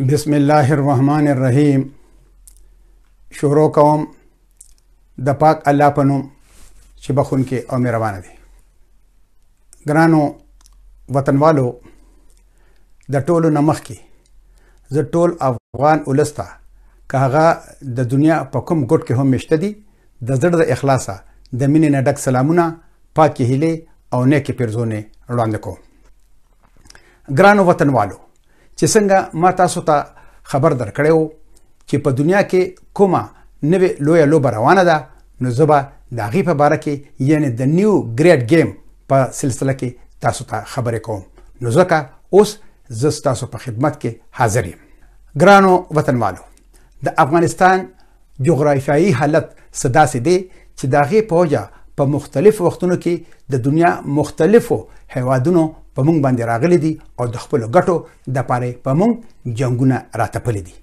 بسم الله الرحمن الرحیم شروع کوم د پاک الله په نوم چې بخونکي او مهربان دی ګرانو وطنوالو د ټولو نمخ کې زه ټول افغان ولستا که هغه د دنیا په کوم ګټ کې هم مشته دي د زړه د اخلاصه د مینې نه ډک سلامونه پاکي هلي او نیکي پرزونه وړاندې کوم ګرانو وطنوالو چې څنګه ما تاسو ته تا خبر درکړیو چې په دنیا کې کومه نوې لویه لوبه روانه ده نو زه به د هغې په باره کې یعنی د نیو ګریډ ګیم په سلسله کې تاسو ته تا خبرې کوم نو ځکه اوس زه ستاسو په خدمت کې حاضر یم ګرانو وطنوالو د افغانستان جغرافیایي حالت سداسې دی چې داغه په وجه په مختلف وختونو کې د دنیا مختلفو هیوادونو په مونږ باندې راغلي دي او د خپل ګټو د پاره په مونږ جنگونه راتپلې دي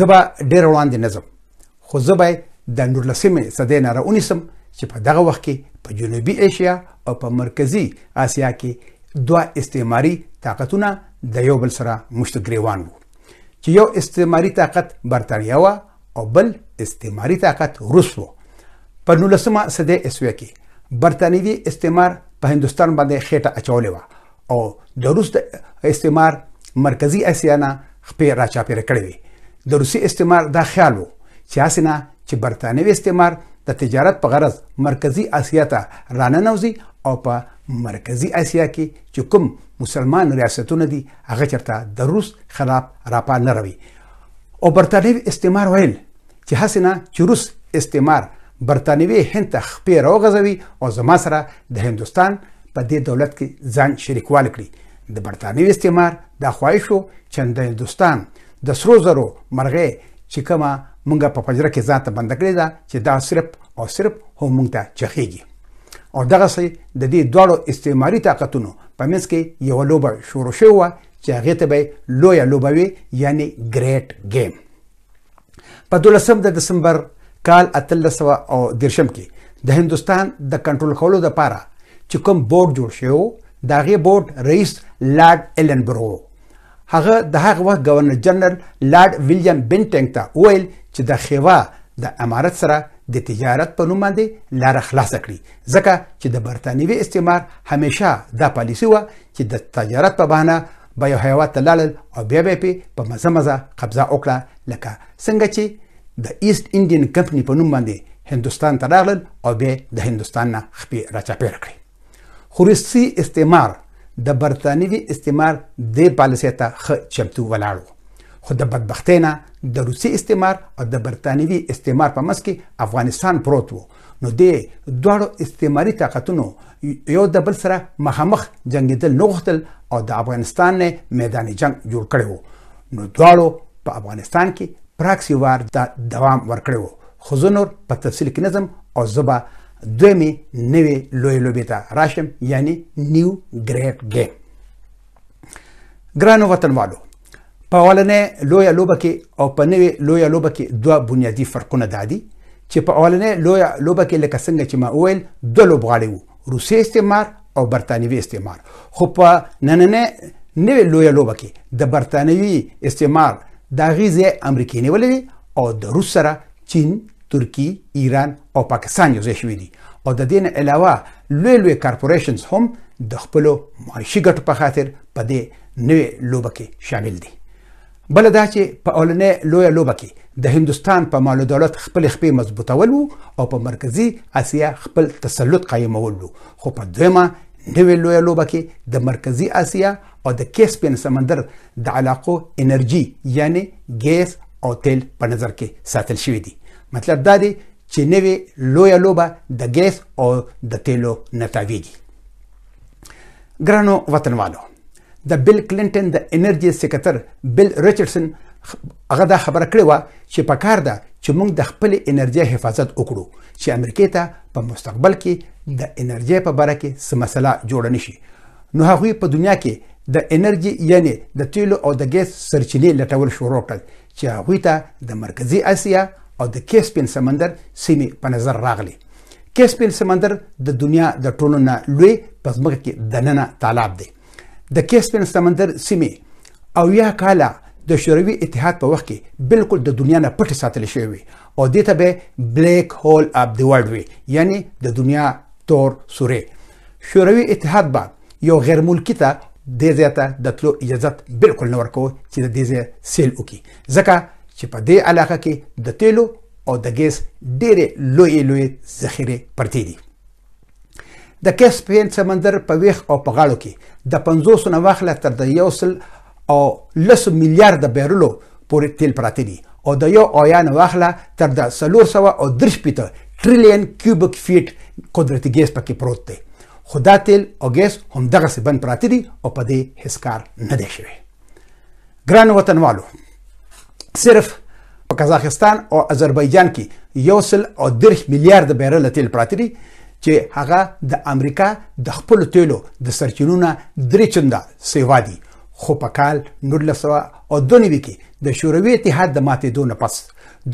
زبا ډیر وړاندې نظم خو زبا د نورلسمې صدې نه راونیسم چې په دغه وخت کې په جنوبي اسیا او په مرکزی اسیا کې دوه استعماري طاقتونه د یو بل سره مشتګریوان وو چې یو استعماري طاقت برتانیا و او بل استعماري طاقت روس وو په نولسمه صدې اسویا کې برتانیوي استعمار په هندستان باندې خېټه اچولې و او د روس د استعمار مرکزی اسیا نه خپې راچاپېره کړې وي د روسي استعمار دا خیال وو چې اسنه چې برتانوي استعمار د تجارت په غرض مرکزی اسیا ته راننوزي او په مرکزی اسیا کې چې کوم مسلمان ریاستونه دي هغه چرته د روس خلاف راپا نه روي او برتانوي استعمار ویل چې حسنه چې روس استعمار برتانوي هند ته خپې راوغځوي او زما سره د هندستان په دې دولت کې ځان شریکوال کړي د برتانوي استعمار د خواهشو چند هندستان د سرو زرو مرغې چې کما مونږه په پجره کې ځان ته بند کړی دا چې دا صرف او صرف هم مونږ ته چخېږي او دغه سي د دې دواړو استعماري طاقتونو په منځ کې یو لوبه شروع شوه چې هغه ته به لوی لوبوي یعنی ګریټ گیم په 12 د دسمبر کال 1300 او درشم کې د هندستان د کنټرول کولو لپاره چې کوم بورډ جوړ شو دا غي بورډ رئیس لارډ ایلن برو هغه د هغه وخت گورنر جنرال لارډ ویلیام بنټنګ ته ویل چې د خیوا د امارت سره د تجارت په نوم باندې لار خلاص کړي ځکه چې د برتانیوي استعمار همیشه دا پالیسی و چې د تجارت په بهانه به یو هیواد ته لاړل او بیا به په مزه مزه قبضه وکړه لکه څنګه چې د ایست انډین کمپنی په نوم باندې هندستان ته راغلل او به د هندستان نه خپې راچاپېر کړي خورسي استعمار د برتانیوي استعمار د پالیسۍ ته ښه چمتو ولاړو خو د بدبختۍ نه د روسي استعمار او د برتانیوي استعمار په منځ کې افغانستان پروت و نو د دواړو استعماري طاقتونو یو د بل سره مخامخ جنگیدل نو غوښتل او د افغانستان نه میدان جنگ جوړ کړي وو نو دواړو په افغانستان کې پراکسی وار د دوام ورکړو خو زنور په تفصیل کې نظم او زبا دویمې نوې لوی لوبې ته راشم یعنی نیو ګریټ ګیم ګرانو وطن والو په اولنې لوی لوبه کې او په نوې لوی لوبه کې دوه بنیادی فرقونه دا دي چې په اولنې لوی لوبه کې لکه څنګه چې ما وویل دوه لوبغاړي وو روسي استعمار او برتانیوي استعمار خو په نننې نوې لوی لوبه کې د برتانیوي استعمار د غیزه امریکایي ولې او د روس سره چین ترکی ایران او پاکستان یو ځای شوي دي او د دین علاوه لوی لوی کارپوریشنز هم د خپل معاشي ګټو په خاطر په دې نوې لوبه کې شامل دي بل دا چې په اولنې لوی لوبه کې د هندستان په مالو دولت خپل خپې مضبوطول او په مرکزی اسیا خپل تسلط قائمول خو په دویمه نوې لوی لوبه کې د مرکزی اسیا او د کیسپین سمندر د علاقو انرژي یعنی ګیس او تیل په نظر کې ساتل شوی دی مطلب دا دی چې نوې لویه لوبه د ګیس او د تیلو نتاوی دي ګرانو وطنوالو د بل کلینټن د انرژي سیکرټر بل ریچارډسن هغه دا خبره کړې و چې په کار ده چې موږ د خپل انرژي حفاظت وکړو چې امریکا ته په مستقبل کې د انرژي په باره کې څه مسله جوړ نشي نو هغه په دنیا کې د انرژي یعنی د تیلو او د ګیس سرچینې لټول شروع کړل چې هغه ته د مرکزی اسیا او د کیسپین سمندر سیمه په نظر راغلي کیسپین سمندر د دنیا د ټولو نه لوی پزمکه کې دننه تالاب دی د کیسپین سمندر سیمه او یا کاله د شوروي اتحاد په وخت کې بالکل د دنیا نه پټ ساتل شوی او د ته به بلیک هول اف دی ورلد وی یعنی د دنیا تور سورې شوروي اتحاد به یو غیر ملکی ته د زیاته د تلو اجازه بالکل نه ورکو چې د دې سیل وکي ځکه چې په دې علاقه کې د تیلو او د ګیس ډېرې لوی لوی ذخیره پرتې دي د کیسپین سمندر په ویخ او په غاړو کې د 500 نه واخله تر د 100 او 100 میلیارډ بیرلو پورې تیل پراته دي او د یو اویان واخله تر د 300 او 300 ټریلیون کیوبک فیټ قدرت ګیس پکې پروت دی خدا تیل او ګیس هم دغه سبن پراته دي او په دې هیڅ کار نه دی شوی ګران وطنوالو صرف په قزاقستان او آذربایجان کې یو سل او درش میلیارډ بیرل تیل پراته دي چې هغه د امریکا د خپل تیلو د سرچینونو درې چنده سیوا دي خو په کال 1900 او دونیو کې د شوروي اتحاد د ماتې دون پس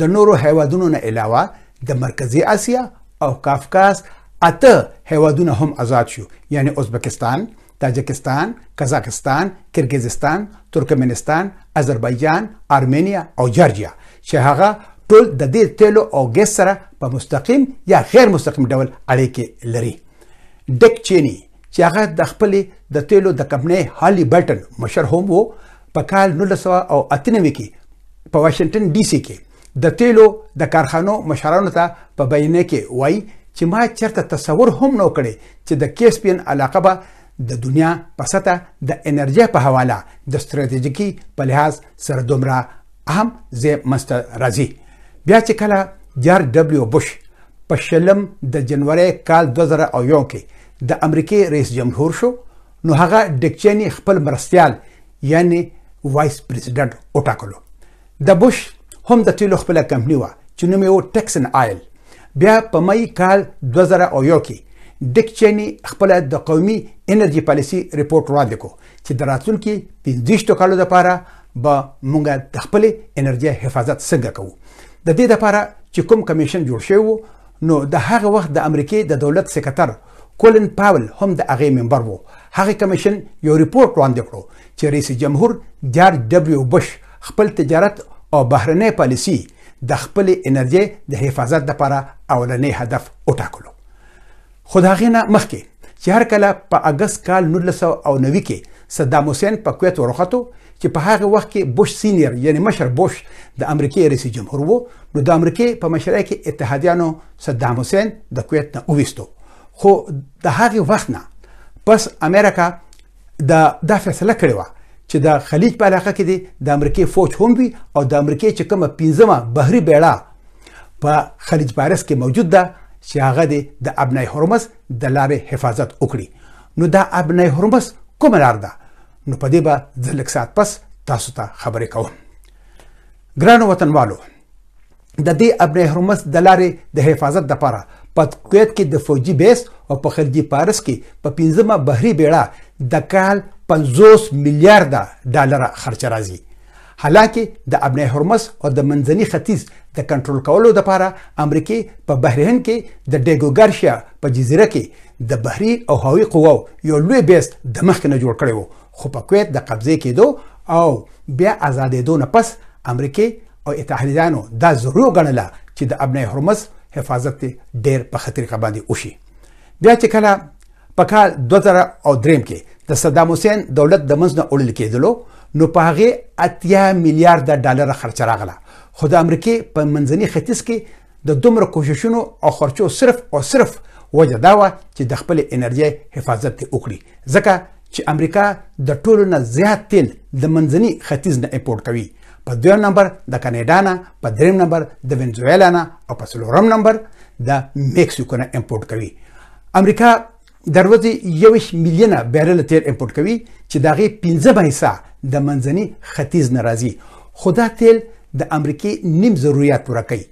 د نورو هیوادونو نه علاوه د مرکزی اسیا او کافکاس اته هیوادونه هم آزاد شو یعنی ازبکستان تاجکستان، قزاقستان، کرګیزستان، ترکمنستان، آذربایجان، ارمنیا او جارجیا چې هغه ټول د دې تیلو او ګس سره په مستقیم یا غیر مستقیم ډول اړیکې لري ډک چینی چې هغه د خپل د تیلو د کمپنۍ هالي بټن مشر هم وو په کال 1998 کې په واشنگټن ډي سي کې د تیلو د کارخانو مشرانو ته په بیانیه کې وایي چې ما چرته تصور هم نو کړی چې د کیسپین علاقه به د دنیا په سطح د انرژي په حواله د ستراتیژیکي په لحاظ سره دومره اهم ځای مست راځي بیا چې کله جار دبليو بوش په شلم د جنوري کال 2001 کې د امریکای رئیس جمهور شو نو هغه ډکچنی خپل مرستيال یعنی وایس پریزیدنت وټاکلو د بوش هم د تیلو خپل کمپنی و چې نوم یې ټکسن آیل بیا په مې کال 2001 کې ډیک چینی خپل د قومي انرژي پالیسي ریپورت وړاندې کو چې د راتلونکي 15 کالو لپاره به موږ د خپل انرژي حفاظت څنګه کوو د دې لپاره چې کوم کمیشن جوړ شوی نو د هغه وخت د امریکای د دولت سکتر کولن پاول هم د هغه ممبر وو هغه کمیشن یو ریپورت وړاندې کړو چې رئیس جمهور جارج دبليو بش خپل تجارت او بهرنۍ پالیسي د خپل انرژي د حفاظت لپاره اولنی هدف وټاکلو خو دا غینه مخکې چې هر کله په اگست کال 1990 کې صدام حسین په کویت ورخته چې په هغه وخت کې بوش سینیئر یعنی مشر بوش د امریکای رئیس جمهور وو نو د امریکای په مشرۍ کې اتحادیانو صدام حسین د کویت نه اوويستو خو د هغه وخت نه پس امریکا د د فیصله کړې و چې د خلیج په علاقه کې د د امریکای فوج هم وي او د امریکای چې کومه پنځمه بهري بیړه په خلیج پارس کې موجود ده چې هغه د ابنای حرمس د لارې حفاظت وکړي نو دا ابنای حرمس کوم لار ده نو په دې به ځلک سات پس تاسو ته تا خبرې کوم ګران وطنوالو د دې ابنای حرمس د لارې د حفاظت لپاره په کویت کې د فوجي بیس او په خلجي پارس کې په پنځمه بهري بیړه د کال 50 میلیارډ ډالر خرچ راځي حالکه د ابن هرمس او د منځني ختیځ د کنټرول کولو لپاره امریکای په بحرین کې د ډیګوګارشیا په جزیره کې د بحري او هوایي قواو یو لوی بیس د مخ نه جوړ کړی وو خو په کویت د قبضه کېدو او بیا آزادېدو نه پس امریکای او اتحادیانو دا ضروري ګڼله چې د ابن هرمس حفاظت ډېر په خطر کې باندې وشي بیا چې کله په کال 2003 کې د صدام حسین دولت د منځ نه اړل کېدلو نو په هغه اتیا میلیارډ ډالر خرچ راغله خو د امریکای په منځني ختیځ کې د دومره کوششونو او خرچو صرف او صرف وجه دا و چې د خپل انرژي حفاظت وکړي ځکه چې امریکا د ټولو نه زیات تیل د منځني ختیځ نه امپورت کوي په دویم نمبر د کاناډا نه په دریم نمبر د وینزویلا نه او په څلورم نمبر د مکسیکو نه امپورت کوي امریکا دروځي یوش میلیونه بیرل تیل امپورت کوي چې دغه 15 حصہ د منځني ختیځ ناراضي خدا تیل د امریکای نیم ضرورت پوره کوي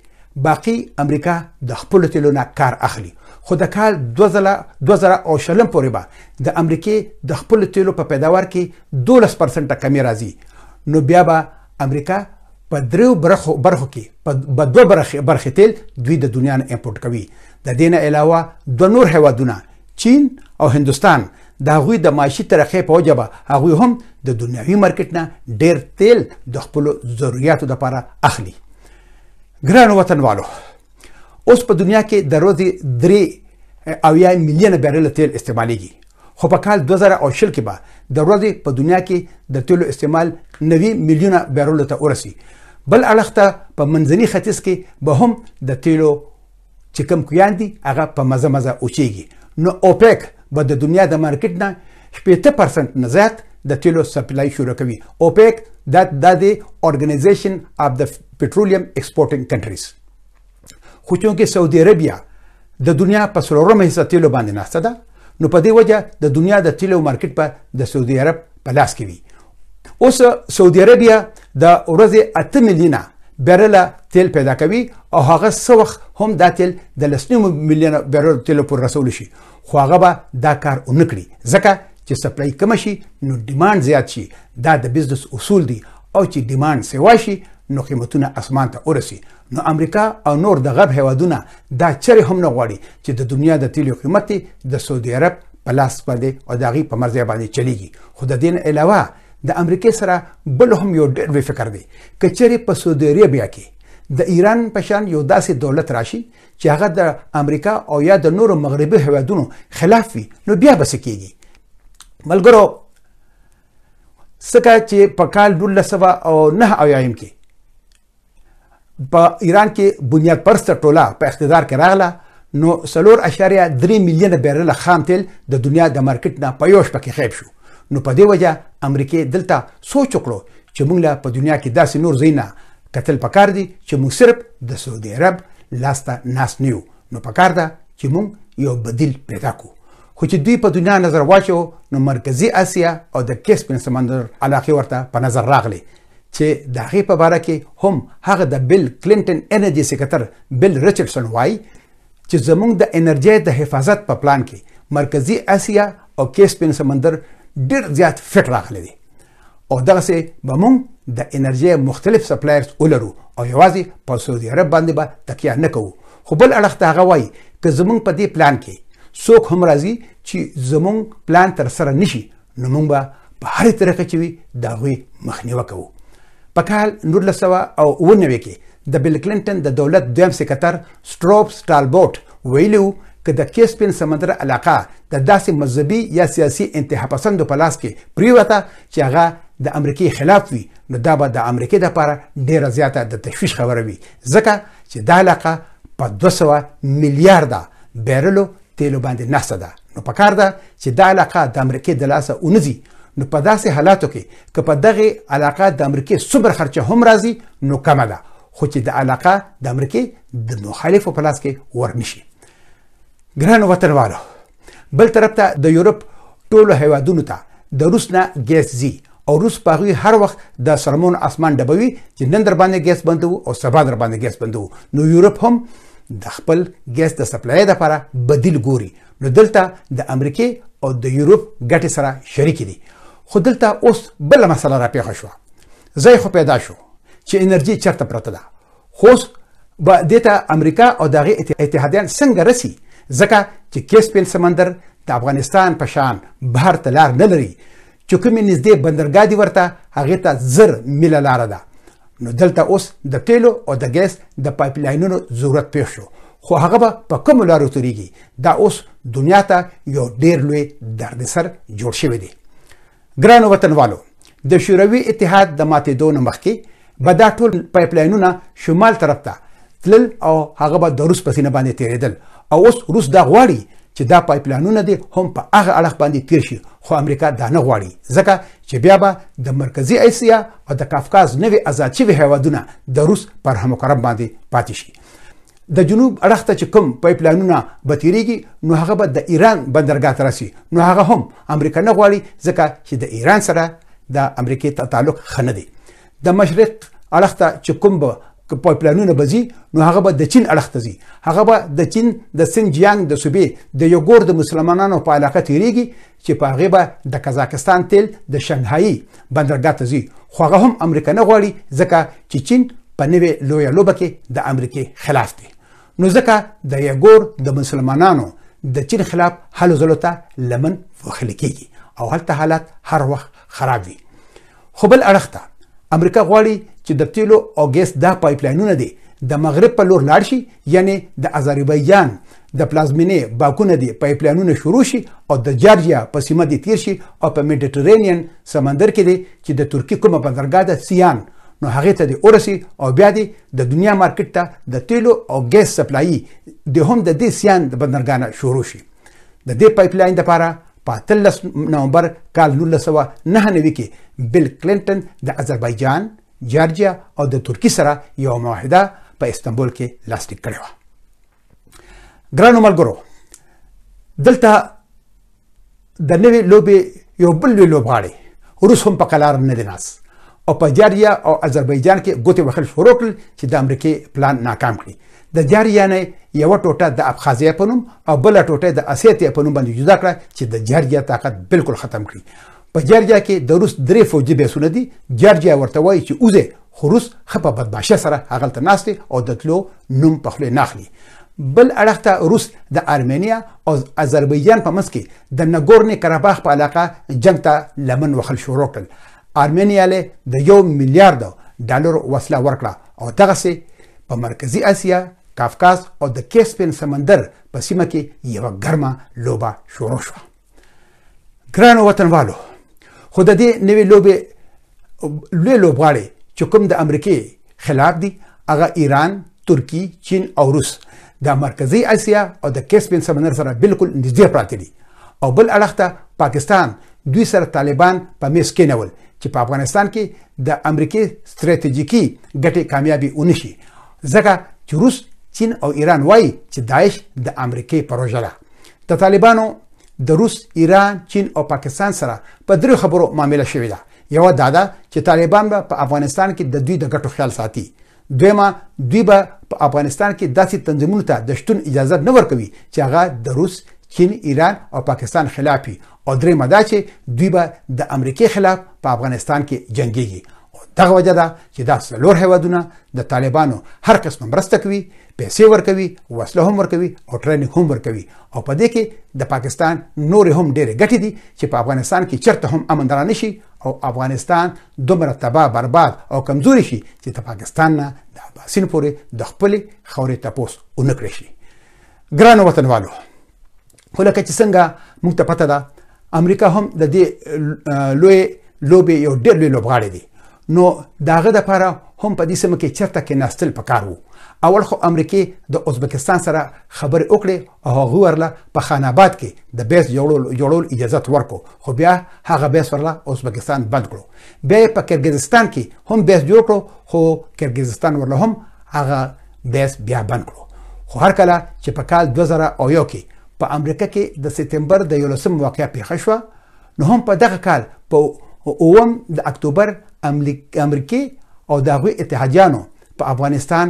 باقي امریکا د خپل تیلونو کار اخلي خو د کال 2000 او شلم پورې به د امریکای د خپل تیلو په پیداوار کې 12% کمی راځي نو بیا به امریکا په دریو برخو برخو کې په دوه برخه برخه تیل دوی د دنیا نه امپورت کوي د دینه علاوه د نور هیوادونه چین او هندستان د هغوی د معاشي ترقې په وجه به هغوی هم د دنیوي مارکیټ نه ډیر تیل د خپل ضرورتو لپاره اخلي ګران وطنوالو اوس په دنیا کې د ورځې درې او یا ملیونه بیرل تیل استعمالیږي خو په کال 2020 کې به د ورځې په دنیا کې د تیلو استعمال 90 میلیونه بیرل ته ورسی بل اړخته په منځني ختیځ کې به هم د تیلو چې کم کویان دي هغه په مزه مزه اوچيږي نو اوپک به د دنیا د مارکیټ نه 80% نه زیات د تیلو سپلای شروع کوي اوپیک د د اورګنایزیشن اف د پټرولیم ایکسپورټینګ کنټریز خو چونکه سعودي عربیا د دنیا په څلورم حصہ تیلو باندې ناشته ده نو په دې وجه د دنیا د تیلو مارکیټ په د سعودي عرب په لاس کې وي اوس سعودي عربیا د ورځې 8 میلیونه بیرله تیل پیدا کوي او هغه سوخ هم دا تیل د لسنیو میلیونه بیرل تیل پر رسول شي خو هغه به دا کار اونکړي ځکه چې سپلای کم شي نو ډیماند زیات شي دا د بزنس اصول دي او چې ډیماند سیوا شي نو قیمتونه اسمان ته ورسي نو امریکا او نور د غرب هیوادونه دا چیرې هم نه غواړي چې د دنیا د تیلو قیمت د سعودي عرب په لاس باندې او دغه په مرزه باندې چلیږي خو د دین علاوه د امریکای سره بل هم یو ډېر فکر دی کچېری په سعودي عربیا کې د ایران پشان یو داسې دولت راشي چې هغه د امریکا او یا د نورو مغربي هیوادونو خلاف وي نو بیا بس کیږي ملګرو سکه چې په کال 1909 او ایم کې په ایران کې بنیاد پرست ټوله په اقتدار کې راغله نو سلور اشاریه 3 میلیونه بیرل خام تیل د دنیا د مارکیټ نه په یوش پکې خیب شو نو په دې وجه امریکای دلته سوچ وکړو چې موږ په دنیا کې داسې نور زینا کتل پکار دي چې موږ صرف د سعودي عرب لاسته ناس نیو نو پکار ده چې موږ یو بدیل پیدا کو خو چې دوی په دنیا نظر واچو نو مرکزی اسیا او د کسپین سمندر علاقه ورته په نظر راغلي چې د هغې په باره کې هم هغه د بل کلینټن انرژي سیکرټر بل ریچارډسن وایي چې زموږ د انرژي د حفاظت په پلان کې مرکزی اسیا او کسپین سمندر ډېر زیات فټ راغلي دي او دغه سي به مونږ د انرژي مختلف سپلایرز ولرو او یوازې په سعودي عرب باندې به با تکیه نه کوو خو بل اړخ ته غوي چې زمونږ په دې پلان کې څوک هم راځي چې زمونږ پلان تر سره نشي نو مونږ به په هر طریقه چې وي دا غوي مخنیوي کوو په کال 1900 او 1990 کې د بیل کلینټن د دولت دویم سکتر سټروپ سټالبوت ویلو که د کیسپین سمندر علاقه د داسې مذهبي یا سیاسي انتها پسندو په لاس کې پریوته چې هغه د امریکای خلاف وي نو دا به د امریکای لپاره ډیره زیاته د تشویش خبره وي ځکه چې دا علاقه په 200 میلیارډه بیرلو تیلو باندې نسته ده نو په کار ده چې دا علاقه د امریکای د لاسه اونځي نو په داسې حالاتو کې که په دغه علاقه د امریکای سوبر خرچه هم راځي نو کمه ده خو چې د علاقه د امریکای د مخالفو په لاس کې ورنشي ګرانو وطنوالو بل طرف ته د یورپ ټولو هیوادونو ته د روس نه ګیس زی او روس پاغوی هر وخت د سرمون اسمان ډبوي چې نن در باندې ګیس بندو او سبا در باندې ګیس بندو نو یورپ هم د خپل ګیس د سپلای لپاره بدیل ګوري نو دلته د امریکای او د یورپ ګټه سره شریک دي خو دلته اوس بل مسله را پیښه شو زای خو پیدا شو چې انرژي چرته پرته ده خو به دته امریکا او دغه اتحادیان څنګه رسی ځکه چې کیسپین سمندر د افغانستان په شان بهر ته لار نه لري چې کومې نږدې بندرګاه دی ورته هغه ته زر میله لار ده نو دلته اوس د تیلو او د ګیس د پایپلاینونو ضرورت پېښ شو خو هغه به په کوم لارو توريږي دا اوس دنیا ته یو ډیر لوی دردسر جوړ شوی دی ګران وطنوالو د شوروي اتحاد د ماتېدو نه مخکې به دا ټول پایپلاینونه شمال طرف ته تلل او هغه به د روس پسینه باندې تیرېدل او اوس روس دا غواړي چې دا پایپلاینونه دي هم په هغه اړخ باندې تیر شي خو امریکا دا نه غواړي ځکه چې بیا به د مرکزی اسیا او د کافکاز نوي آزاد شوی هیوادونه د روس پر همکرم باندې پاتې شي د جنوب اړخ ته چې کوم پایپلاینونه بتیریږي نو هغه به د ایران بندرګاه ته راسي نو هغه هم امریکا نه غواړي ځکه چې د ایران سره د امریکای ته تعلق خنه دي د مشرق اړخ ته چې کوم به که پایپلاینونه بزي نو هغه به د چین اړخ ته ځي هغه به د چین د سنجیانګ د صوبې د یوګور د مسلمانانو په علاقه تیریږي چې په هغه به د قزاقستان تیل د شنګهای بندرګاه ته ځي خو هغه هم امریکا نه غواړي ځکه چې چین په نوې لویه لوبه کې د امریکې خلاف دی نو ځکه د یوګور د مسلمانانو د چین خلاف هلو ځلو ته لمن وخل کیږي او هلته حالت هر وخت خراب وي خو بل اړخ ته امریکا غواړي چې د تیلو او ګیس د پایپلاینونه دي د مغرب په لور لاړ شي یعنی د آذربایجان د پلازمینې باکونه دي پایپلاینونه شروع شي او د جارجیا په سیمه دي تیر شي او په میډیټرینین سمندر کې دي چې د ترکی کومه بندرګاه ده سیان نو هغه ته د اورسي او بیا د دنیا مارکیټ ته د تیلو او ګیس سپلای د هم د دې سیان د بندرګانه شروع شي د دې پایپلاین لپاره په 13 نومبر کال 1999 کې بل کلینټن د آذربایجان جارجیا او د ترکی سره یو معاهده په استنبول کې لاسلیک کړې وه ګرانو ملګرو دلته د نوې لوبې یو بل لوبغاړي روس هم په قلار نه دی ناس او په جاریا او آذربایجان کې ګوتې وخل شروع کړل چې د امریکای پلان ناکام کړي د جاریا نه یو ټوټه د ابخازیا په نوم او بل ټوټه د اسیتیا په نوم باندې جدا کړه چې د جاریا طاقت بالکل ختم کړي په جارجیا کې د روس درې فوجي بیسونه دي جارجیا ورته وایي چې اوزه خو روس خپه بدمعشه سره هغلته ناشته او د تلو نوم په خله ناخلي بل اړخ ته روس د ارمنیا او آذربایجان په منځ کې د نګورني قرباخ په علاقه جنگ ته لمن وخل شروع کړ ارمنیا له د یو میلیارډ ډالر وسله ورکړه او دغه سي په مرکزی اسیا کافکاس او د کیسپین سمندر په سیمه کې یو ګرمه لوبه شروع شو ګرانو وطنوالو خو د دې نوې لوبې لوی لوبغاړي چې کوم د امریکای خلاف دي هغه ایران ترکی چین او روس د مرکزی اسیا او د کسپین سمندر سره بالکل نږدې پراته دي او بل اړخته پاکستان دوی سره طالبان په میس کې نول چې په افغانستان کې د امریکای ستراتیژیکی ګټه کامیابی ونشي ځکه چې روس چین او ایران وایي چې داعش د امریکای پروژه ده د طالبانو د روس ایران چین او پاکستان سره په درو خبرو معاملې شوې ده یو دا ده چې طالبان به په افغانستان کې د دوی د ګټو خیال ساتي دویمه دوی به په افغانستان کې داسې تنظیمونو ته د شتون اجازه نه ورکوي چې هغه د روس چین ایران او پاکستان خلافي او درې مدا چې دوی به د امریکای خلاف په افغانستان کې جنگيږي دغه وجه ده چې دا څلور هیوادونه د طالبانو هر قسم مرسته کوي پیسې ورکوي وسله هم ورکوي او ټریننګ هم ورکوي او په دې کې د پاکستان نورې هم ډېرې ګټې دي چې په افغانستان کې چرته هم امن درانه شي او افغانستان دومره تباہ برباد او کمزوري شي چې د پاکستان نه د باسین پورې د خپل خوري تپوس اونکړي شي ګران وطنوالو خو لکه چې څنګه موږ ته پته ده امریکا هم د دې لوی لوبي یو ډېر لوی لوبغاړی دی نو داغه د لپاره هم په دې سم کې چرته کې ناستل پکار وو اول خو امریکای د ازبکستان سره خبر وکړي او هغه ورله په خاناباد کې د بیس جوړول جوړول اجازه ورکو خو بیا هغه بیس ورله ازبکستان بند کړو بیا په کرګیزستان کې هم بیس جوړ کړو خو کرګیزستان ورله هم هغه بیس بیا بند کړو خو هر کله چې په کال 2000 کې په امریکا کې د سپتمبر د 11 واقعیا پیښه شو نو هم په دغه کال په اوم د اکتوبر امریکای او دغه اتحادیانو په افغانستان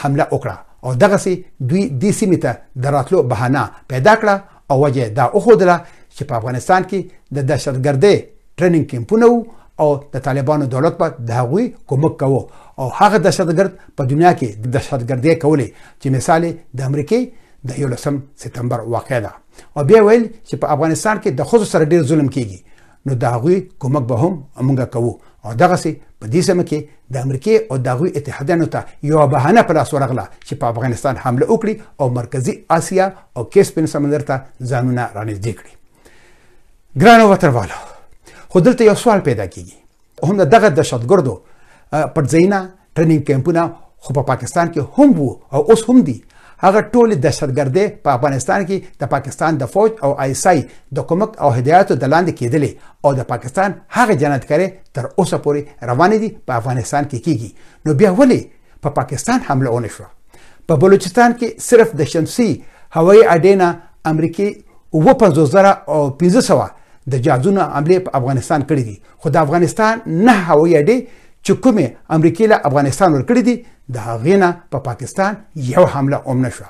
حمله وکړه او دغه سي دوی د سیمه ته دراتلو بهانه پیدا کړه او وجه دا اوخدله چې په افغانستان کې د دهشتګردۍ ټریننګ کمپونه او د طالبانو دولت په دغوی کومک کوو او هغه دهشتګرد په دنیا کې د دهشتګردۍ کولې چې مثال د امریکای د 11 سپتمبر واقع ده او بیا ویل چې په افغانستان کې د خصوص سره ډیر ظلم کیږي نو دغوی کومک به هم موږ کوو او دغه سي په دې سم کې د امریکای او د غوي اتحادانو ته یو بهانه په لاس ورغله چې په افغانستان حمله وکړي او مرکزی اسیا او کیسپن سمندر ته ځانونه رانږدې کړي ګرانو وتروالو خو دلته یو سوال پیدا کیږي هم دغه د شتګردو پر ځینا ټریننګ کیمپونه خو په پا پاکستان کې هم وو او اوس هم دي هغه ټول دهشتګردي په افغانستان کې د پاکستان د فوج او ایسای د کومک او هدایتو د لاندې کېدلې او د پاکستان هغه جنت کړي تر اوسه پورې روان دي په افغانستان کې کیږي نو بیا ولې په پا پاکستان حمله ونه شو په بلوچستان کې صرف د شمسي هوایي اډینا امریکای و په زوزره او 1500 د جادونو عملی په افغانستان کړی دي خو د افغانستان نه هوایي اډې چې کومه امریکای له افغانستان ورکړې دي د هغې نه په پا پاکستان یو حمله هم نشوه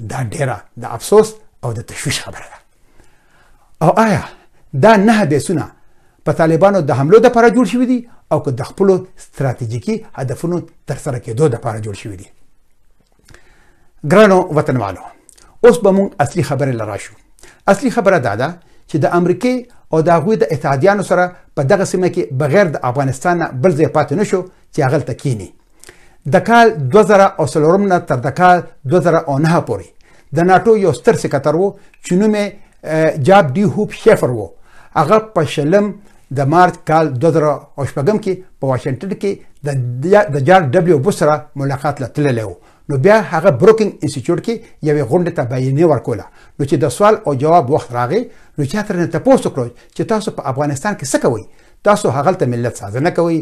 دا ډیره د افسوس او د تشویش خبره ده او آیا دا نه بیسونه په طالبانو د حملو د لپاره جوړ شوې دي او که د خپل ستراتیژیکي هدفونو ترسره کېدو د لپاره جوړ شوې دي ګرانو وطنوالو اوس به موږ اصلي خبره لراشو اصلي خبره دا ده چې د امریکای او د هغوی د اتحادیانو سره په دغه سیمه کې بغیر د افغانستان بل ځای پاتې نشو چې هغه تکینی د کال 2003 نه تر د کال 2009 پورې د ناتو یو ستر سکتر وو چې نومه جاب ډی هوپ شیفر وو هغه په شلم د مارچ کال 2008 کې په واشنگټن کې د جار ډبلیو بوسره ملاقات لته لیو نو بیا هغه بروکینګ انسټیټیوټ کې یوې غونډه ته بیانې ورکوله نو چې د سوال او جواب وخت راغی نو چې ترنه تاسو کړو چې تاسو په افغانستان کې څه کوئ تاسو هغه ته ملت سازنه کوي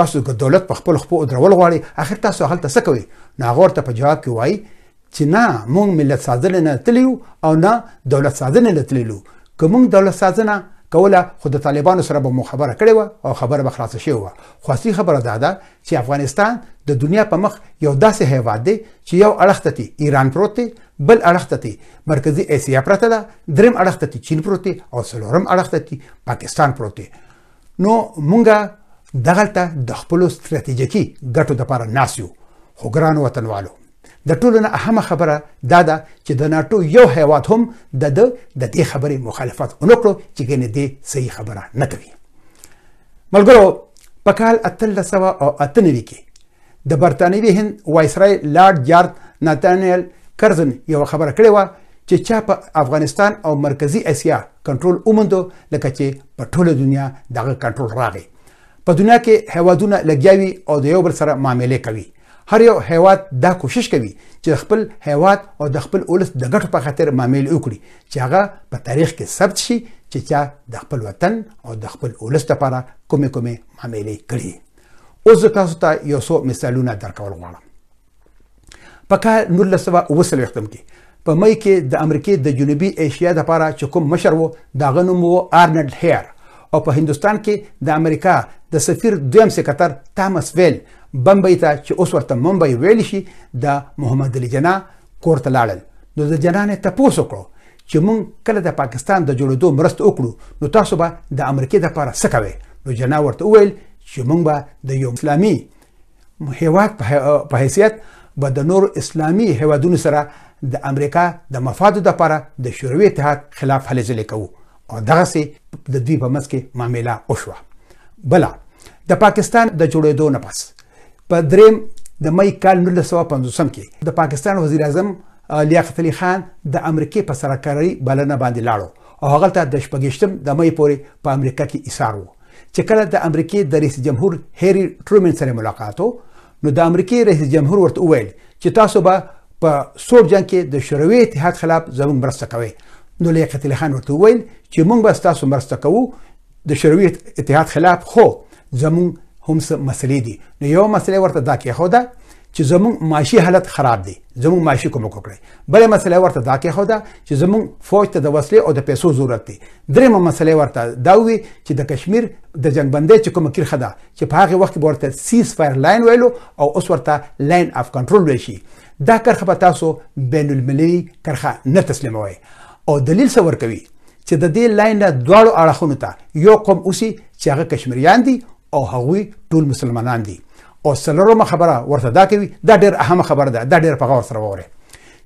تاسو د دولت په خپل خپل درول غواړي اخر تاسو هغه ته څه کوي ناغور ته په جواب کې وایي چې نه مونږ ملت سازنه نه تلیو او نه دولت سازنه نه تلیو کوم دولت سازنه کوله خو د طالبانو سره به مو خبره کړې و او خبره به خلاصه شوې و خو اصلي خبره دا ده چې افغانستان د دنیا په مخ یو داسې هیواد دی چې یو اړخ ته ایران پروت دی بل اړخ ته مرکزی اسیا پروت ده دریم اړخ ته چین پروت دی او څلورم اړخ ته پاکستان پروت دی نو مونږه دغلطه د خپل ستراتیژیکي ګټو لپاره ناسیو خو ګران وطنوالو د ټولو نه اهمه خبره دا ده چې د ناتو یو هیواد هم د د دې خبرې مخالفت ونکړو چې ګنې دې صحیح خبره نه کوي ملګرو په کال 1398 کې د برتانیوي هند وایسرای لارډ جارد ناتانیل کرزن یو خبره کړې و چې چا په افغانستان او مرکزی اسیا کنټرول اومندو لکه چې په ټوله دنیا دغه کنټرول راغی په دنیا کې هوادونه لګیاوي او د یو بل سره معاملې کوي هر یو هیواد دا کوشش کوي چې خپل هیواد او د خپل اولس د ګټو په خاطر معاملې وکړي چې هغه په تاریخ کې ثبت شي چې چا د خپل وطن او د خپل اولس لپاره کومې کومې معاملې کړي اوس تاسو ته یو څو مثالونه درکول غواړم په کال 1970 کې په مې کې د امریکای د جنوبي ایشیا لپاره چې کوم مشر وو دا غنوم وو آرنلډ هیر او په هندستان کې د امریکا د سفیر دویم سکتر تامس ویل بمبئی ته چې اوس ورته ممبئی ویل شي د محمد علي جنا کور ته لاړل نو د جنا نه تاسو کړو چې مونږ کله د پاکستان د جوړېدو مرسته وکړو نو تاسو به د امریکای د لپاره څه کوئ نو جنا ورته وویل چې مونږ به د یو اسلامي هیواد په حیثیت به د نور اسلامي هیوادونو سره د امریکا د مفادو لپاره د شوروي اتحاد خلاف هلې ځلې کوو او دغه سي د دوی په مس کې معاملې وشوه بل د پاکستان د جوړېدو نه پس په دریم د مې کال 1950 کې د پاکستان وزیر اعظم لیاقت علي خان د امریکای په سرکاري بلنه باندې لاړو او هغه ته د شپږشتم د مې پورې په امریکا کې ایثار وو چې کله د امریکای د رئیس جمهور هری ټرومن سره ملاقات نو د امریکای رئیس جمهور ورته وویل چې تاسو به په سوړ جنگ کې د شوروي اتحاد خلاف زموږ مرسته کوي نو لیاقت علي خان ورته وویل چې موږ به تاسو مرسته کوو د شوروي اتحاد خلاف خو زموږ هم څه مسلې دي نو یو مسله ورته دا کې خو ده چې زموږ معاشي حالت خراب دی زموږ معاشي کوم وکړي بل مسله ورته دا کې خو ده چې زموږ فوج ته د وسلې او د پیسو ضرورت دی درېمه مسله ورته دا وي چې د کشمیر د جنگبندۍ چې کوم کرخه ده چې په هغه وخت ورته سیس فایر لاین ویلو او اوس ورته لاین اف کنټرول ویل شي دا کرخه په تاسو بین المللي کرخه نه تسلیموي او دلیل څه ورکوي چې د دې لاین د دواړو اړخونو ته یو قوم اوسي چې هغه کشمیریان دي او هغوی ټول مسلمانان دي او سلورمه خبره ورته دا کوي دا ډیر اهمه خبره ده دا ډیر په غور سره وره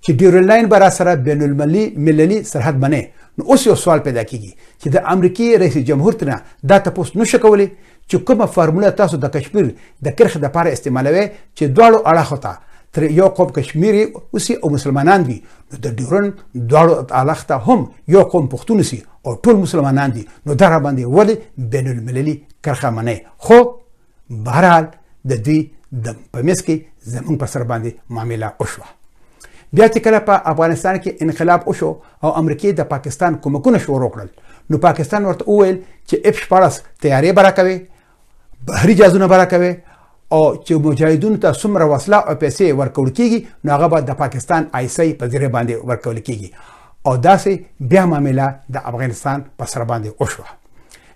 چې ډیور لاین به را سره بین المللي مللي سرحد بنې نو اوس یو سوال پیدا کیږي چې د امریکای رئیس جمهور تنه دا تاسو نشو کولی چې کومه فارموله تاسو د کشمیر د کرخ د پاره استعمالوي چې دواړو اړخو ته تر یو قوم کشمیري اوسي او مسلمانان دي نو د ډیورن دواړو اړخ ته هم یو قوم پښتون سي او ټول مسلمانان دي نو دا را باندې ولې بین المللي کرخه منی خو بهرحال د دوی د پمیس کې زمونږ پر سر باندې معاملې وشوه بیا چې کله په افغانستان کې انقلاب وشو او امریکای د پاکستان کومکونه شروع کړل نو پاکستان ورته وویل چې اف 14 تیارې برا کوي بهري جازونه برا کوي او چې مجاهدونو ته څومره وسله او پیسې ورکول کیږي نو هغه به د پاکستان آیسي په ذریعہ باندې ورکول کیږي او داسې بیا معاملې د افغانستان په سر باندې وشوه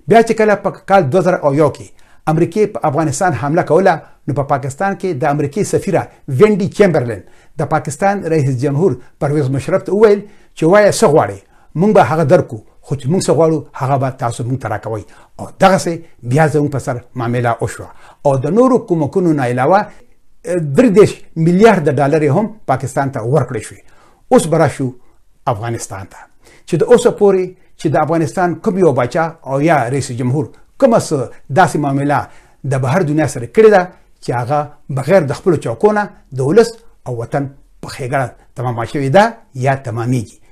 بیا چې کله په کال 2001 کې امریکای په افغانستان حمله کوله نو په پاکستان کې د امریکای سفیره وینډي چمبرلن د پاکستان رئیس جمهور پرویز مشرف ته وویل چې وایي څه غواړي مونږ به هغه درکو خو چې مونږ څه غواړو هغه به تاسو مونږ ته راکوي او دغه سه بیا زموږ په سر معاملې وشوه او د نورو کومکونو نه علاوه درې دیش میلیارډ ډالر هم پاکستان ته ورکړی شو اوس براشو افغانستان ته چې د اوسه پوري چې د افغانستان کوم یو بچا او یا رئیس جمهور کومه داسې معاملې د بهر دنیا سره کړې ده چې هغه بغیر د خپل چوکونه دولس او وطن په خېګړه تمام شوی ده یا تمامېږي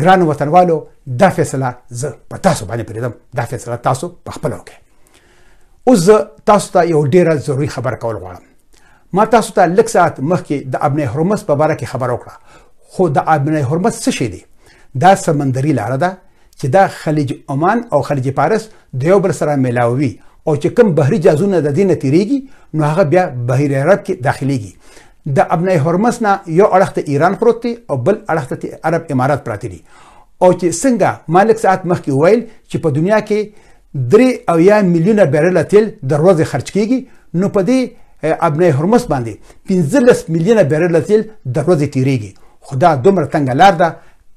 ګران وطنوالو دا فیصله زه په تاسو باندې پریدم دا فیصله تاسو په خپل وکړئ اوس تاسو ته یو ډیره ضروری خبر کول غواړم ما تاسو ته لږ ساعت مخکې د ابن هرمس په اړه خبر وکړه خو د ابن هرمس څه شي دی دا سمندري لار ده چې دا خلیج عمان او خلیج فارس د یو بل سره ملاوي او چې کوم بحري جازونه د دینه تیریږي نو هغه بیا بحیر عرب کې داخليږي د ابنای هرمس نه یو اړخ ته ایران پروت دی او بل اړخ ته عرب امارات پراته دي او چې څنګه مالک ساعت مخکې ویل چې په دنیا کې درې او یا میلیونه بیرل تیل د ورځې خرج کیږي نو په دې ابنای هرمس باندې 15 میلیونه بیرل تیل د ورځې تیریږي خدا دومره تنگ لار ده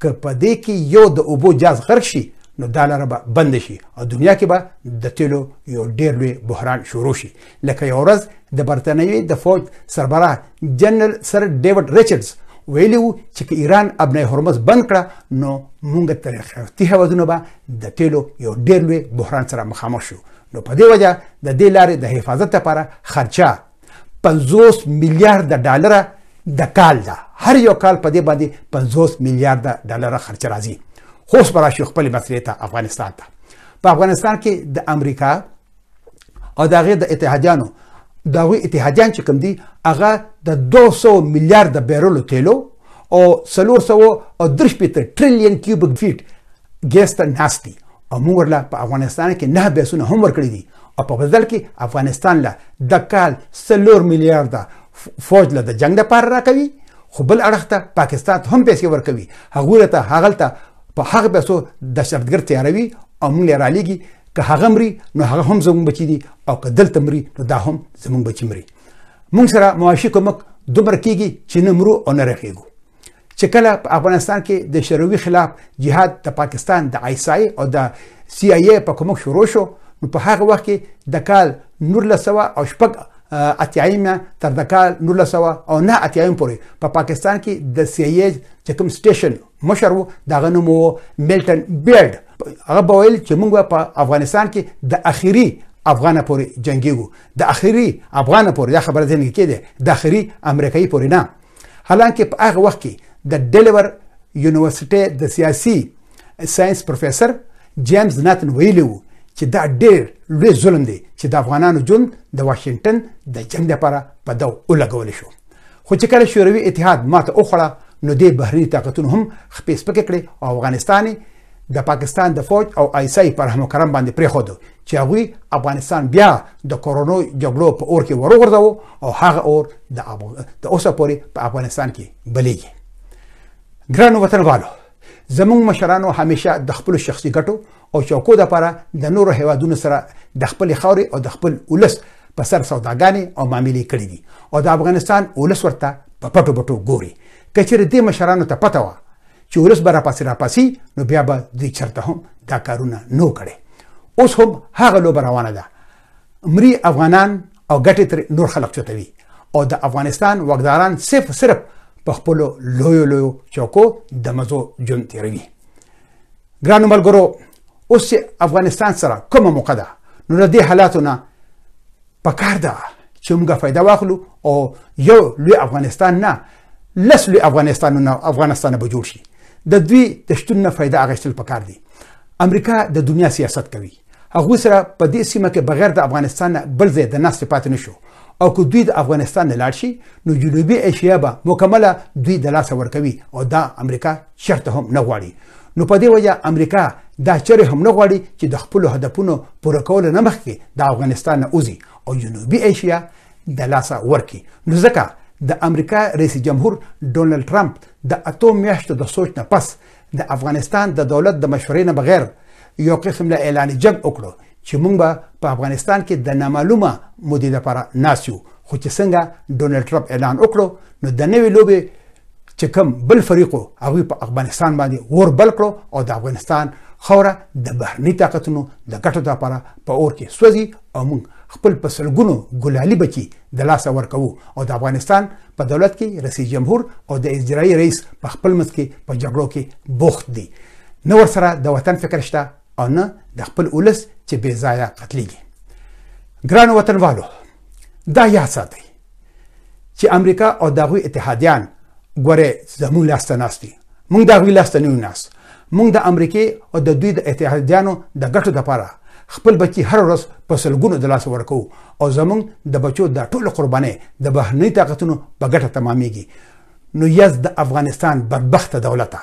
که په دې کې یو د اوبو جاز غرق شي نو دا لاره به بند شي او دنیا کې به د تیلو یو ډیر لوی بحران شروع شي لکه یو ورځ د برتانوي د فوج سربراه جنرال سر ډیوډ ریچارډز ویلی وو چې ایران ابن هرمز بند کړه نو مونږ تر اخرتي هوادونه به د تیلو یو ډیر لوی بحران سره مخامخ شو نو په دې وجه د دې لارې د حفاظت لپاره خرچه 50 میلیارډ ډالر د کال ده هر یو کال په دې باندې 50 میلیارډ ډالر خرچ راځي خو اوس برا شو خپل مسلې ته افغانستان ته په افغانستان کې د امریکا او د هغه د اتحادیانو دا وی اتحادیان چې کوم دي هغه د 200 میلیارډ بیرلو تیلو او 300 او 3 پټر ټریلیون کیوبک فیټ ګیس ته ناشتي او موږ ورله په افغانستان کې نه بیسونه هم ورکړي دي او په بدل کې افغانستان له د کال 3 میلیارډ فوج له د جنگ لپاره راکوي خو بل اړخ ته پاکستان هم پیسې ورکوي هغه ته هغلته په هغه پیسو د شرطګر تیاروي او موږ را لګي که هغه مري نو هغه هم زموږ بچی دي او که دلته مري نو دا هم زموږ بچی مري موږ سره معاشي کومک دومره کیږي چې نه مرو او نه رخیږو چې کله په افغانستان کې د شوروي خلاف جهاد د پاکستان د ایسای او د سی آی ای په کومک شروع شو نو په هغه وخت کې د کال نور لسوا او شپږ اتیایم تر د کال 1900 او نه اتیایم پورې په پا پاکستان کې د سی ای چې کوم سټیشن مشر وو دغه نوم وو ملټن بیرډ هغه ویل چې موږ په افغانستان کې د اخیری افغان پورې جنگیږو د اخیری افغان پورې دا خبره ځینې کېده د اخیری امریکایي پورې نه حالانکه په هغه وخت کې د ډلیور یونیورسيټي د سیاسي ساينس پروفیسور جیمز ناتن ویلی وو چې دا ډېر لوی ظلم دی چې د افغانانو ژوند د واشنگټن د جنگ لپاره په دو ولګول شو خو چې کله شوروي اتحاد ماته اوخړه نو د بهرني طاقتونو هم خپې سپکې کړې او افغانستان د پاکستان د فوج او ایسای پر هم کرم باندې پرې خود چې هغه افغانستان بیا د کورونو جګړو په اور کې وروغورځو او هغه اور د د اوسه پورې په افغانستان کې بلیږي ګرانو وطن غالو زموږ مشرانو همیشه د خپل شخصي ګټو او چوکو د لپاره د نورو هیوادونو سره د خپل خاوري او د خپل ولس په سر سوداګانې او معاملې کړې دي او د افغانستان ولس ورته په پټو پټو ګوري کچېر دې مشرانو ته پته و چې ولس برا پاسې را پاسې نو بیا به دې چرته هم دا کارونه نو کړي اوس هم هغه لو روانه ده مری افغانان او ګټې تر نور خلق چوتوي او د افغانستان وګداران صرف صرف په خپل لویو لویو چوکو د مزو جون تیروي ګرانو ملګرو اوس افغانستان سره کومه موقع ده نو له دې حالاتونه پکار ده چې موږ فایده واخلو او یو لوی افغانستان نه لس لوی افغانستانونه افغانستان به جوړ شي د دوی د شتون نه فایده اخیستل پکار دي امریکا د دنیا سیاست کوي هغه سره په دې سیمه کې بغیر د افغانستان بل ځای د ناس پاتې نشو او که دوی د افغانستان نه لاړ شي نو جنوبي اسیا به مکمله دوی د لاس ورکوي او دا امریکا شرط هم نه غواړي نو په دې وجه امریکا دا چره هم نه غواړي چې د خپل هدفونو پوره کول نه مخکې د افغانستان نه اوزي او جنوبي ایشیا د لاسه ورکی نو ځکه د امریکا رئیس جمهور ډونلډ ترامپ د اټوم میاشتو د سوچ نه پس د افغانستان د دولت د مشورې نه بغیر یو قسم له اعلان جنگ وکړو چې موږ به په افغانستان کې د نامعلومه مودې لپاره ناسیو خو چې څنګه ډونلډ ترامپ اعلان وکړو نو د نوې لوبه چې کوم بل فریقو هغه په افغانستان باندې ور بل کړو او د افغانستان خوره د بهرني طاقتونو د ګټو لپاره په اور کې سوځي او موږ خپل په سلګونو ګلالي بچي د لاس ورکو او د افغانستان په دولت کې رئیس جمهور او د اجرایي رئیس په خپل مس کې په جګړو کې بوخت دي نو ورسره د وطن فکر شته او نه د خپل اولس چې بې ځایه قتلېږي ګران وطنوالو دا یاد ساتئ چې امریکا او دغه اتحادیان ګوره زموږ لاسته ناستي موږ دا غوي لاسته نه ناست موږ د امریکای او د دوی د اتحادیانو د ګټو لپاره خپل بچي هر ورځ په سلګونو د لاس ورکو او زموږ د بچو د ټولو قرباني د بهرنی طاقتونو په ګټه تمامېږي نو یز د افغانستان بدبخت دولت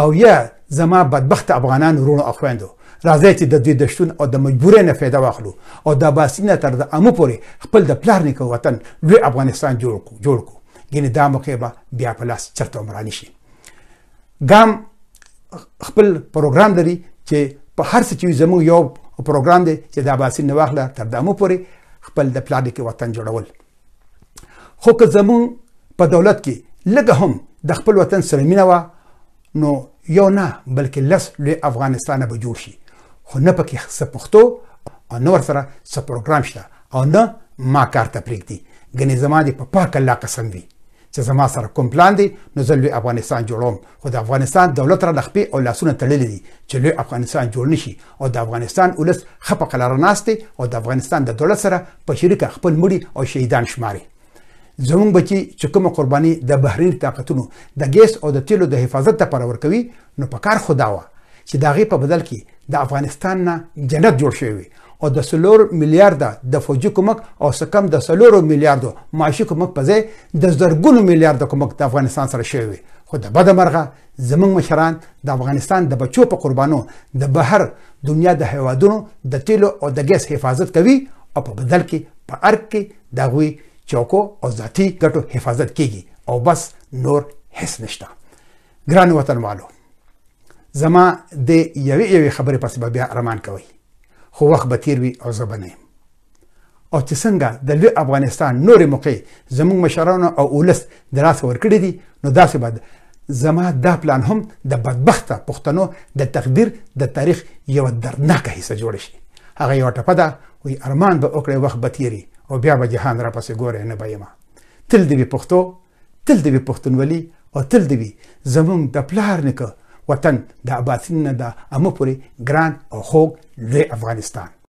او یا زما بدبخت افغانان ورونو اخوندو راځي چې د دوی د شتون او د مجبورۍ نه फायदा واخلو او د باسینه تر د امو پورې خپل د پلان کې وطن لوی افغانستان جوړ کو جوړ کو یعنی دا موقع به بیا په لاس چرته عمرانی شي ګام خپل پروګرام لري چې په هر څه چې زموږ یو پروګرام دی چې دا باسي نه واخله تر دمو پورې خپل د پلان کې وطن جوړول خو که زمون په دولت کې لګه هم د خپل وطن سره مینه وا نو یو نه بلکې لس له افغانستانه به جوړ شي خو نه پکې سپختو او نور سره سپروګرام شته او نه ما کارته پرېږدي ګنې زما دې په پاک الله قسم وي چې زما سره کوم پلان دی نو زه لوی افغانستان جوړوم خو د افغانستان دولت را لخپې او لاسونه تړلي دي چې لوی افغانستان جوړ نشي او د افغانستان ولس خپه قلاره ناست او د افغانستان د دولت سره په شریکه خپل مړي او شهیدان شماري زمون بچي چې کومه قرباني د بهرین طاقتونو د ګیس او د تیلو د حفاظت لپاره ورکوي نو په کار خداوه چې داغه په بدل کې د افغانستان نه جنت جوړ شوی او د سلور میلیارډ د فوجي کومک او سکم د سلور میلیارډ معاشي کومک په ځای د زرګونو میلیارډ کومک د افغانستان سره شوی خو د بده مرغه زمنګ مشران د افغانستان د بچو په قربانو د بهر دنیا د هیوادونو د تیلو او د ګیس حفاظت کوي او په بدل کې په ارګ کې د غوي چوکو او ذاتی ګټو حفاظت کیږي او بس نور هیڅ نشته ګران وطن والو زما د یوې یوې خبرې پسې به بیا روان کوي خو وخت به تیر وي او زه به نه او چې څنګه د لوی افغانستان نورې موقع زموږ مشرانو او اولس د لاس ورکړي دي نو داسې بعد زما دا پلان هم د بدبخته پښتنو د تقدیر د تاریخ یو درناکه حصہ جوړ شي هغه یو ټپه ده وی ارمان به وکړي وخت به تیری او بیا به جهان را پسې ګوره نه بېما تل دې پښتو تل دې پښتونولي او تل دې زموږ د پلار نکه وطن د اباسین نه د امو پورې ګران او خوږ لوی افغانستان